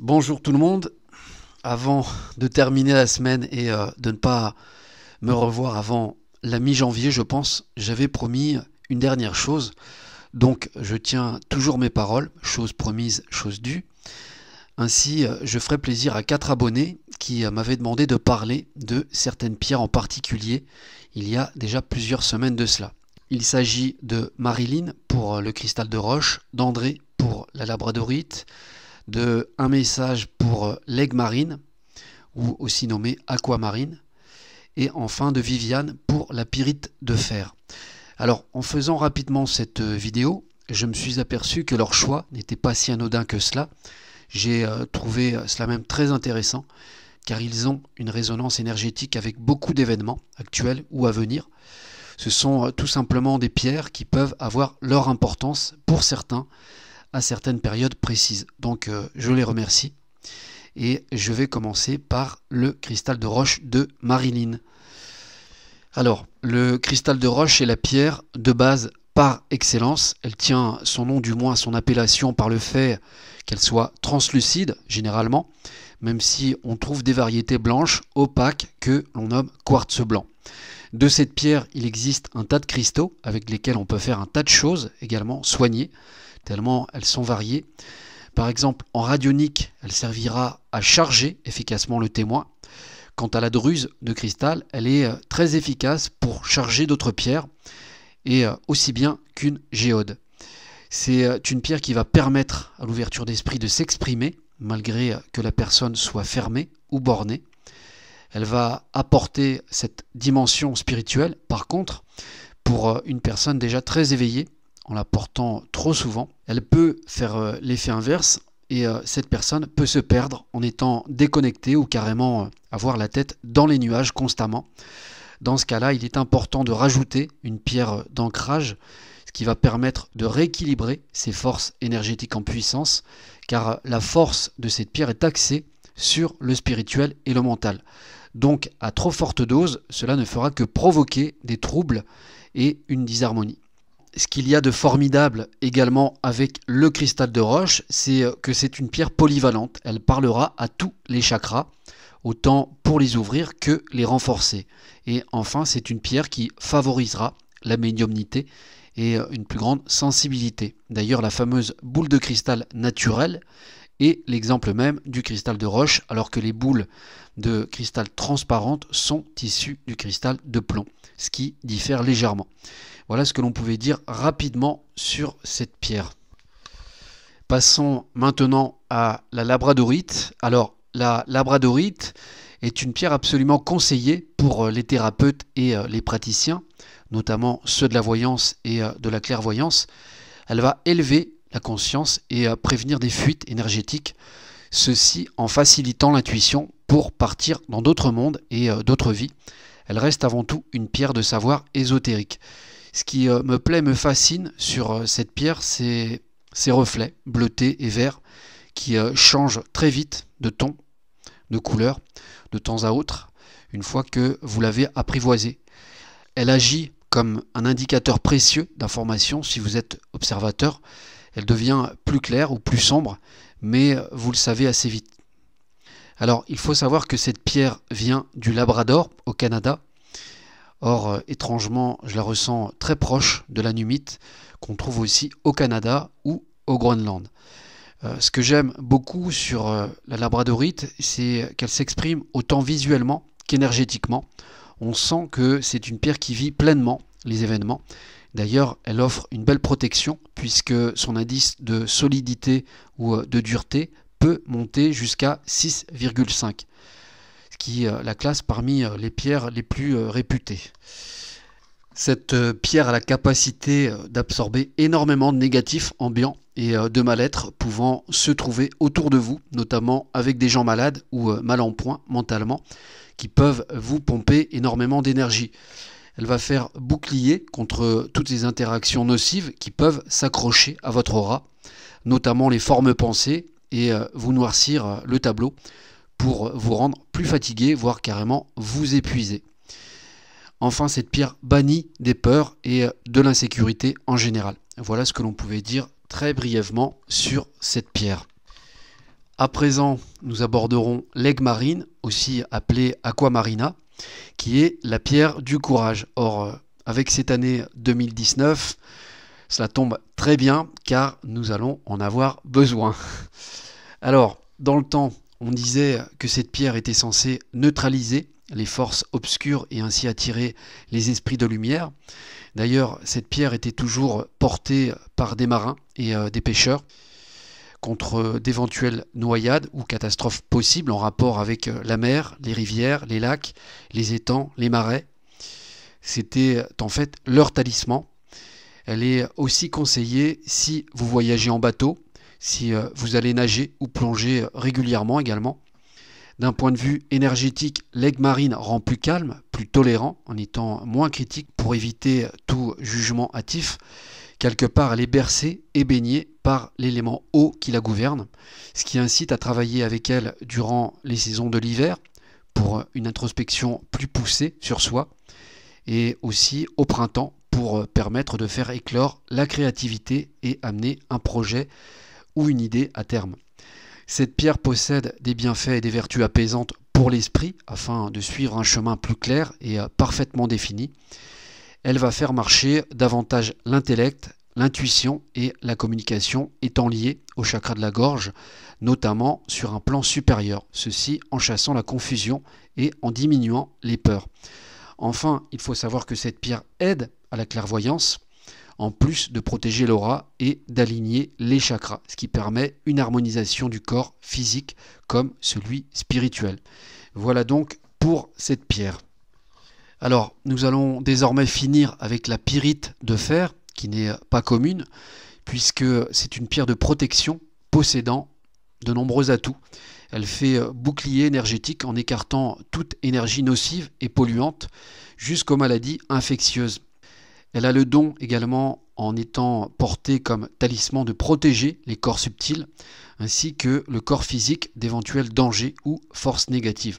Bonjour tout le monde. Avant de terminer la semaine et euh, de ne pas me revoir avant la mi-janvier, je pense, j'avais promis une dernière chose. Donc je tiens toujours mes paroles, chose promise, chose due. Ainsi, euh, je ferai plaisir à quatre abonnés qui euh, m'avaient demandé de parler de certaines pierres en particulier il y a déjà plusieurs semaines de cela. Il s'agit de Marilyn pour euh, le cristal de roche, d'André pour la labradorite, de un message pour l'aigle marine ou aussi nommé aquamarine et enfin de Viviane pour la pyrite de fer. Alors en faisant rapidement cette vidéo, je me suis aperçu que leur choix n'était pas si anodin que cela j'ai euh, trouvé euh, cela même très intéressant car ils ont une résonance énergétique avec beaucoup d'événements actuels ou à venir. Ce sont euh, tout simplement des pierres qui peuvent avoir leur importance pour certains à certaines périodes précises. Donc je les remercie et je vais commencer par le cristal de roche de Marilyn. Alors, le cristal de roche est la pierre de base par excellence. Elle tient son nom, du moins son appellation, par le fait qu'elle soit translucide, généralement, même si on trouve des variétés blanches, opaques, que l'on nomme quartz blanc. De cette pierre, il existe un tas de cristaux avec lesquels on peut faire un tas de choses, également soignées, tellement elles sont variées. Par exemple, en radionique, elle servira à charger efficacement le témoin. Quant à la druse de cristal, elle est euh, très efficace pour charger d'autres pierres et euh, aussi bien qu'une géode. C'est euh, une pierre qui va permettre à l'ouverture d'esprit de s'exprimer, malgré euh, que la personne soit fermée ou bornée. Elle va apporter cette dimension spirituelle, par contre, pour une personne déjà très éveillée, en la portant trop souvent, elle peut faire l'effet inverse et cette personne peut se perdre en étant déconnectée ou carrément avoir la tête dans les nuages constamment dans ce cas-là, il est important de rajouter une pierre d'ancrage, ce qui va permettre de rééquilibrer ses forces énergétiques en puissance, car la force de cette pierre est axée sur le spirituel et le mental. Donc, à trop forte dose, cela ne fera que provoquer des troubles et une disharmonie. Ce qu'il y a de formidable également avec le cristal de roche, c'est que c'est une pierre polyvalente. Elle parlera à tous les chakras autant pour les ouvrir que les renforcer. Et enfin, c'est une pierre qui favorisera la médiumnité et euh, une plus grande sensibilité. D'ailleurs, la fameuse boule de cristal naturelle est l'exemple même du cristal de roche, alors que les boules de cristal transparentes sont issues du cristal de plomb, ce qui diffère légèrement. Voilà ce que l'on pouvait dire rapidement sur cette pierre. Passons maintenant à la labradorite. Alors, la labradorite est une pierre absolument conseillée pour euh, les thérapeutes et euh, les praticiens, notamment ceux de la voyance et euh, de la clairvoyance. Elle va élever la conscience et prévenir des fuites énergétiques, ceci en facilitant l'intuition pour partir dans d'autres mondes et d'autres vies. Elle reste avant tout une pierre de savoir ésotérique. Ce qui me plaît, me fascine sur cette pierre, c'est ses reflets bleutés et verts qui changent très vite de ton, de couleur, de temps à autre, une fois que vous l'avez apprivoisée. Elle agit comme un indicateur précieux d'information si vous êtes observateur. Elle devient plus claire ou plus sombre, mais vous le savez assez vite. Alors, il faut savoir que cette pierre vient du Labrador, au Canada. Or, étrangement, je la ressens très proche de la numite, qu'on trouve aussi au Canada ou au Groenland. Euh, ce que j'aime beaucoup sur euh, la labradorite, c'est qu'elle s'exprime autant visuellement qu'énergétiquement. On sent que c'est une pierre qui vit pleinement les événements. D'ailleurs, elle offre une belle protection puisque son indice de solidité ou euh, de dureté peut monter jusqu'à 6,5, ce qui la classe parmi les pierres les plus réputées. Cette euh, pierre a la capacité euh, d'absorber énormément de négatifs ambiants et euh, de mal-être pouvant se trouver autour de vous, notamment avec des gens malades ou mal en point mentalement, qui peuvent vous pomper énormément d'énergie. Elle va faire bouclier contre toutes les interactions nocives qui peuvent s'accrocher à votre aura, notamment les formes pensées, et vous noircir le tableau pour vous rendre plus fatigué, voire carrément vous épuiser. Enfin, cette pierre bannit des peurs et euh, de l'insécurité en général. Voilà ce que l'on pouvait dire très brièvement sur cette pierre. À présent, nous aborderons l'aigle marine, aussi appelée Aquamarina, qui est la pierre du courage. Or, euh, avec cette année 2019, cela tombe très bien car nous allons en avoir besoin. Alors, dans le temps, on disait que cette pierre était censée neutraliser les forces obscures et ainsi attirer les esprits de lumière. D'ailleurs, cette pierre était toujours portée par des marins et euh, des pêcheurs contre d'éventuelles noyades ou catastrophes possibles en rapport avec euh, la mer, les rivières, les lacs, les étangs, les marais. C'était en fait leur talisman. Elle est aussi conseillée si vous voyagez en bateau si euh, vous allez nager ou plonger euh, régulièrement également. D'un point de vue énergétique, l'aigle marine rend plus calme, plus tolérant, en étant moins critique pour éviter euh, tout jugement hâtif. Quelque part, elle est bercée et baignée par l'élément eau qui la gouverne, ce qui incite à travailler avec elle durant les saisons de l'hiver pour une introspection plus poussée sur soi, et aussi au printemps pour permettre de faire éclore la créativité et amener un projet ou une idée à terme. Cette pierre possède des bienfaits et des vertus apaisantes pour l'esprit afin de suivre un chemin plus clair et euh, parfaitement défini. Elle va faire marcher davantage l'intellect, l'intuition et la communication étant liées au chakra de la gorge, notamment sur un plan supérieur, ceci en chassant la confusion et en diminuant les peurs. Enfin, il faut savoir que cette pierre aide à la clairvoyance, en plus de protéger l'aura et d'aligner les chakras, ce qui permet une harmonisation du corps physique comme celui spirituel. Voilà donc pour cette pierre. Alors, nous allons désormais finir avec la pyrite de fer, qui n'est pas commune, puisque c'est une pierre de protection possédant de nombreux atouts. Elle fait bouclier énergétique en écartant toute énergie nocive et polluante jusqu'aux maladies infectieuses. Elle a le don également en étant portée comme talisman de protéger les corps subtils ainsi que le corps physique d'éventuels dangers ou forces négatives.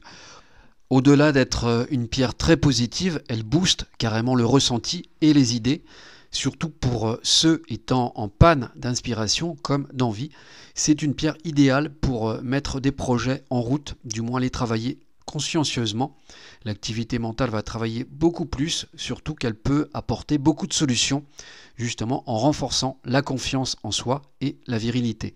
Au-delà d'être euh, une pierre très positive, elle booste carrément le ressenti et les idées, surtout pour euh, ceux étant en panne d'inspiration comme d'envie. C'est une pierre idéale pour euh, mettre des projets en route, du moins les travailler consciencieusement, l'activité mentale va travailler beaucoup plus, surtout qu'elle peut apporter beaucoup de solutions, justement en renforçant la confiance en soi et la virilité.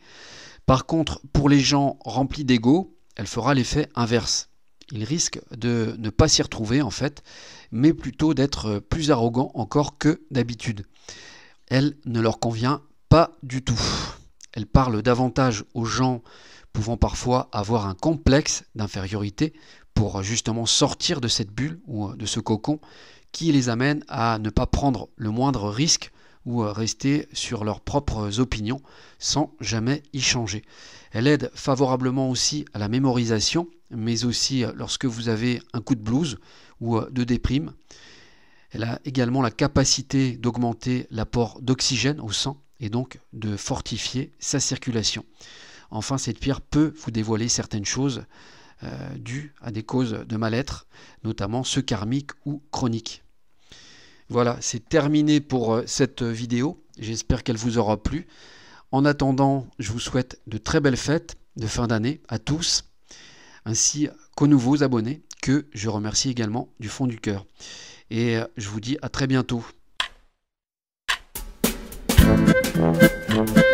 Par contre, pour les gens remplis d'ego, elle fera l'effet inverse. Ils risquent de ne pas s'y retrouver en fait, mais plutôt d'être plus arrogants encore que d'habitude. Elle ne leur convient pas du tout. Elle parle davantage aux gens pouvant parfois avoir un complexe d'infériorité pour justement sortir de cette bulle ou euh, de ce cocon qui les amène à ne pas prendre le moindre risque ou euh, rester sur leurs propres opinions sans jamais y changer. Elle aide favorablement aussi à la mémorisation, mais aussi euh, lorsque vous avez un coup de blues ou de déprime. Elle a également la capacité d'augmenter l'apport d'oxygène au sang et donc de fortifier sa circulation. Enfin, cette pierre peut vous dévoiler certaines choses euh, dues à des causes de mal-être, notamment ceux karmiques ou chroniques. Voilà, c'est terminé pour euh, cette vidéo. J'espère qu'elle vous aura plu. En attendant, je vous souhaite de très belles fêtes de fin d'année à tous, ainsi qu'aux nouveaux abonnés que je remercie également du fond du cœur. Et euh, je vous dis à très bientôt. Thank you.